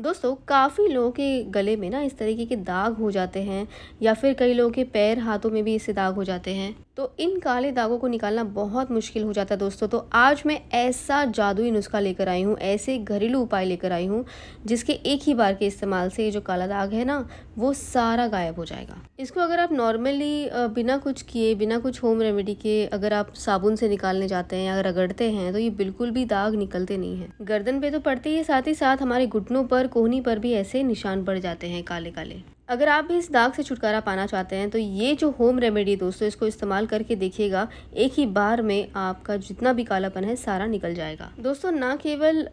दोस्तों काफ़ी लोगों के गले में ना इस तरीके के दाग हो जाते हैं या फिर कई लोगों के पैर हाथों में भी इससे दाग हो जाते हैं तो इन काले दागों को निकालना बहुत मुश्किल हो जाता है दोस्तों तो आज मैं ऐसा जादुई नुस्खा लेकर आई हूँ ऐसे घरेलू उपाय लेकर आई हूँ जिसके एक ही बार के इस्तेमाल से ये जो काला दाग है ना वो सारा गायब हो जाएगा इसको अगर आप नॉर्मली बिना कुछ किए बिना कुछ होम रेमेडी के अगर आप साबुन से निकालने जाते हैं या रगड़ते हैं तो ये बिल्कुल भी दाग निकलते नहीं है गर्दन पे तो पड़ते ही साथ ही साथ हमारे घुटनों पर कोहनी पर भी ऐसे निशान पड़ जाते हैं काले काले अगर आप भी इस दाग से छुटकारा पाना चाहते हैं तो ये जो होम रेमेडी दोस्तों इसको इस्तेमाल करके देखिएगा एक ही बार में आपका जितना भी कालापन है सारा निकल जाएगा दोस्तों ना केवल आ,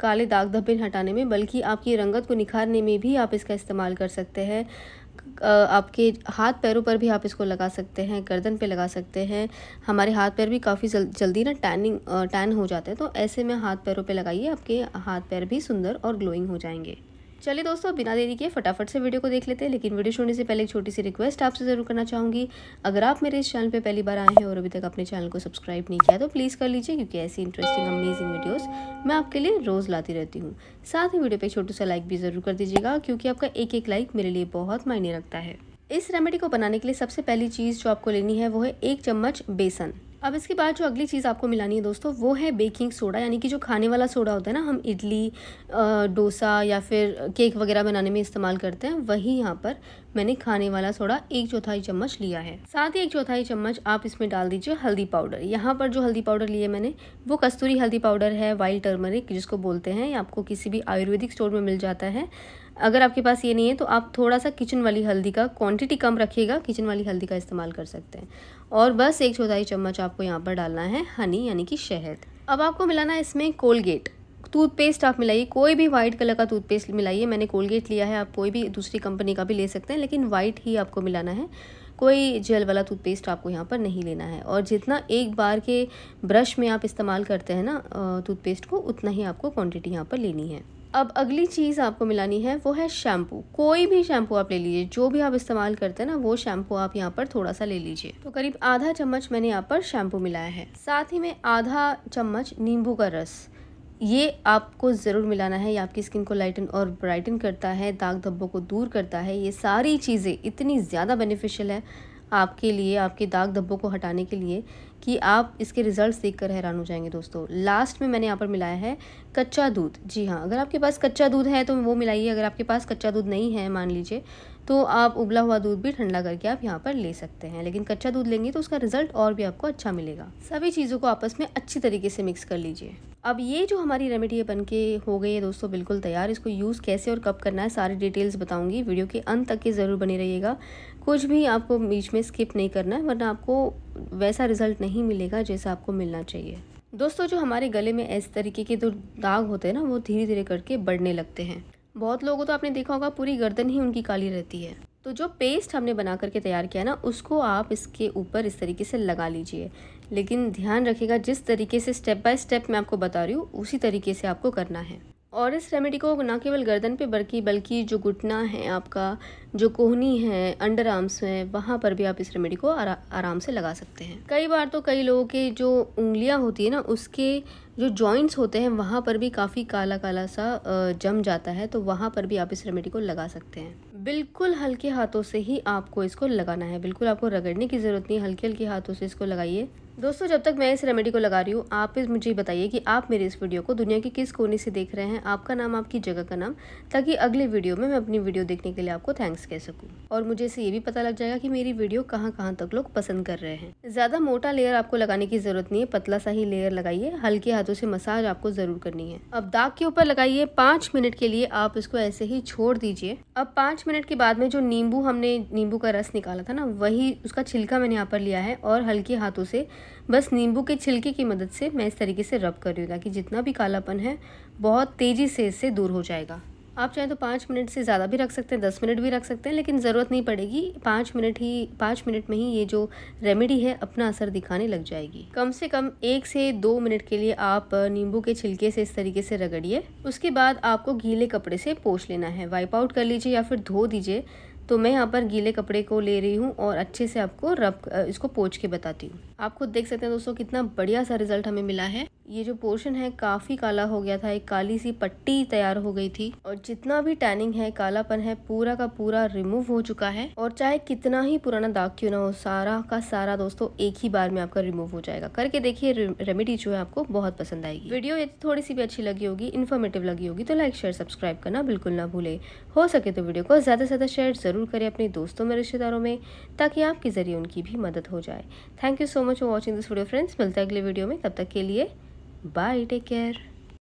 काले दाग धब्बे हटाने में बल्कि आपकी रंगत को निखारने में भी आप इसका इस्तेमाल कर सकते हैं आपके हाथ पैरों पर भी आप इसको लगा सकते हैं गर्दन पे लगा सकते हैं हमारे हाथ पैर भी काफ़ी जल, जल्दी ना टैनिंग टैन हो जाते हैं तो ऐसे में हाथ पैरों पे लगाइए आपके हाथ पैर भी सुंदर और ग्लोइंग हो जाएंगे चलिए दोस्तों बिना देरी के फटाफट से वीडियो को देख लेते हैं लेकिन वीडियो छोड़ने से पहले एक छोटी सी रिक्वेस्ट आपसे ज़रूर करना चाहूंगी अगर आप मेरे इस चैनल पे पहली बार आए हैं और अभी तक अपने चैनल को सब्सक्राइब नहीं किया तो प्लीज़ कर लीजिए क्योंकि ऐसी इंटरेस्टिंग अमेजिंग वीडियोस मैं आपके लिए रोज़ लाती रहती हूँ साथ ही वीडियो पर छोटा सा लाइक भी ज़रूर कर दीजिएगा क्योंकि आपका एक एक लाइक मेरे लिए बहुत मायने रखता है इस रेमेडी को बनाने के लिए सबसे पहली चीज़ जो आपको लेनी है वो है एक चम्मच बेसन अब इसके बाद जो अगली चीज़ आपको मिलानी है दोस्तों वो है बेकिंग सोडा यानी कि जो खाने वाला सोडा होता है ना हम इडली डोसा या फिर केक वगैरह बनाने में इस्तेमाल करते हैं वही यहाँ पर मैंने खाने वाला सोडा एक चौथाई चम्मच लिया है साथ ही एक चौथाई चम्मच आप इसमें डाल दीजिए हल्दी पाउडर यहाँ पर जो हल्दी पाउडर लिए मैंने वो कस्तूरी हल्दी पाउडर है वाइल्ड टर्मरिक जिसको बोलते हैं आपको किसी भी आयुर्वेदिक स्टोर में मिल जाता है अगर आपके पास ये नहीं है तो आप थोड़ा सा किचन वाली हल्दी का क्वांटिटी कम रखिएगा किचन वाली हल्दी का इस्तेमाल कर सकते हैं और बस एक चौथाई चम्मच आपको यहाँ पर डालना है हनी यानी कि शहद अब आपको मिलाना है इसमें कोलगेट टूथपेस्ट आप मिलाइए कोई भी वाइट कलर का टूथपेस्ट मिलाइए मैंने कोलगेट लिया है आप कोई भी दूसरी कंपनी का भी ले सकते हैं लेकिन वाइट ही आपको मिलाना है कोई जेल वाला टूथपेस्ट आपको यहाँ पर नहीं लेना है और जितना एक बार के ब्रश में आप इस्तेमाल करते हैं ना टूथपेस्ट को उतना ही आपको क्वांटिटी यहाँ पर लेनी है अब अगली चीज़ आपको मिलानी है वो है शैम्पू कोई भी शैम्पू आप ले लीजिए जो भी आप इस्तेमाल करते हैं ना वो शैम्पू आप यहाँ पर थोड़ा सा ले लीजिए तो करीब आधा चम्मच मैंने यहाँ पर शैम्पू मिलाया है साथ ही में आधा चम्मच नींबू का रस ये आपको ज़रूर मिलाना है ये आपकी स्किन को लाइटन और ब्राइटन करता है दाग धब्बों को दूर करता है ये सारी चीज़ें इतनी ज़्यादा बेनिफिशियल है आपके लिए आपके दाग धब्बों को हटाने के लिए कि आप इसके रिजल्ट्स देखकर हैरान हो जाएंगे दोस्तों लास्ट में मैंने यहाँ पर मिलाया है कच्चा दूध जी हाँ अगर आपके पास कच्चा दूध है तो वो मिलाइए अगर आपके पास कच्चा दूध नहीं है मान लीजिए तो आप उबला हुआ दूध भी ठंडा करके आप यहाँ पर ले सकते हैं लेकिन कच्चा दूध लेंगे तो उसका रिजल्ट और भी आपको अच्छा मिलेगा सभी चीज़ों को आपस में अच्छी तरीके से मिक्स कर लीजिए अब ये जो हमारी रेमेडी है बन के हो गई है दोस्तों बिल्कुल तैयार इसको यूज़ कैसे और कब करना है सारी डिटेल्स बताऊंगी वीडियो के अंत तक के ज़रूर बने रहिएगा कुछ भी आपको बीच में स्किप नहीं करना है वरना आपको वैसा रिज़ल्ट नहीं मिलेगा जैसा आपको मिलना चाहिए दोस्तों जो हमारे गले में ऐसे तरीके के जो दाग होते हैं ना वो धीरे धीरे करके बढ़ने लगते हैं बहुत लोगों तो आपने देखा होगा पूरी गर्दन ही उनकी काली रहती है तो जो पेस्ट हमने बना करके तैयार किया ना उसको आप इसके ऊपर इस तरीके से लगा लीजिए लेकिन ध्यान रखिएगा जिस तरीके से स्टेप बाय स्टेप मैं आपको बता रही हूँ उसी तरीके से आपको करना है और इस रेमेडी को ना केवल गर्दन पे बल्कि बल्कि जो घुटना है आपका जो कोहनी है अंडर आर्म्स है वहाँ पर भी आप इस रेमेडी को आरा, आराम से लगा सकते हैं कई बार तो कई लोगों के जो उंगलियाँ होती है ना उसके जो जॉइंट्स होते हैं वहाँ पर भी काफ़ी काला काला सा जम जाता है तो वहाँ पर भी आप इस रेमेडी को लगा सकते हैं बिल्कुल हल्के हाथों से ही आपको इसको लगाना है बिल्कुल आपको रगड़ने की ज़रूरत नहीं हल्के हल्के हाथों से इसको लगाइए दोस्तों जब तक मैं इस रेमेडी को लगा रही हूँ आप इस मुझे बताइए कि आप मेरे इस वीडियो को दुनिया के किस कोने से देख रहे हैं आपका नाम आपकी जगह का नाम ताकि अगले वीडियो में मैं अपनी वीडियो देखने के लिए आपको थैंक्स कह सकूँ और मुझे इसे ये भी पता लग जाएगा कि मेरी वीडियो कहाँ कहाँ तक लोग पसंद कर रहे हैं ज़्यादा मोटा लेयर आपको लगाने की ज़रूरत नहीं है पतला सा ही लेयर लगाइए हल्के हाथों से मसाज आपको ज़रूर करनी है अब दाग के ऊपर लगाइए पाँच मिनट के लिए आप इसको ऐसे ही छोड़ दीजिए अब पाँच मिनट के बाद में जो नींबू हमने नींबू का रस निकाला था ना वही उसका छिलका मैंने यहाँ पर लिया है और हल्के हाथों से बस नींबू के छिलके की मदद से मैं इस तरीके से रब कर रही हूँ ताकि जितना भी कालापन है बहुत तेज़ी से इससे दूर हो जाएगा आप चाहे तो पाँच मिनट से ज़्यादा भी रख सकते हैं दस मिनट भी रख सकते हैं लेकिन ज़रूरत नहीं पड़ेगी पाँच मिनट ही पाँच मिनट में ही ये जो रेमेडी है अपना असर दिखाने लग जाएगी कम से कम एक से दो मिनट के लिए आप नींबू के छिलके से इस तरीके से रगड़िए उसके बाद आपको गीले कपड़े से पोछ लेना है वाइप आउट कर लीजिए या फिर धो दीजिए तो मैं यहाँ पर गीले कपड़े को ले रही हूँ और अच्छे से आपको रब इसको पोच के बताती हूँ आप खुद देख सकते हैं दोस्तों कितना बढ़िया सा रिजल्ट हमें मिला है ये जो पोर्शन है काफ़ी काला हो गया था एक काली सी पट्टी तैयार हो गई थी और जितना भी टैनिंग है कालापन है पूरा का पूरा रिमूव हो चुका है और चाहे कितना ही पुराना दाग क्यों ना हो सारा का सारा दोस्तों एक ही बार में आपका रिमूव हो जाएगा करके देखिए रेमेडी जो है आपको बहुत पसंद आएगी वीडियो यदि थोड़ी सी भी अच्छी लगी होगी इन्फॉर्मेटिव लगी होगी तो लाइक शेयर सब्सक्राइब करना बिल्कुल ना भूले हो सके तो वीडियो को ज़्यादा से ज़्यादा शेयर ज़रूर करें अपने दोस्तों में रिश्तेदारों में ताकि आपके ज़रिए उनकी भी मदद हो जाए thank you so much for watching this video friends मिलते हैं अगले वीडियो में तब तक के लिए Bye. Take care.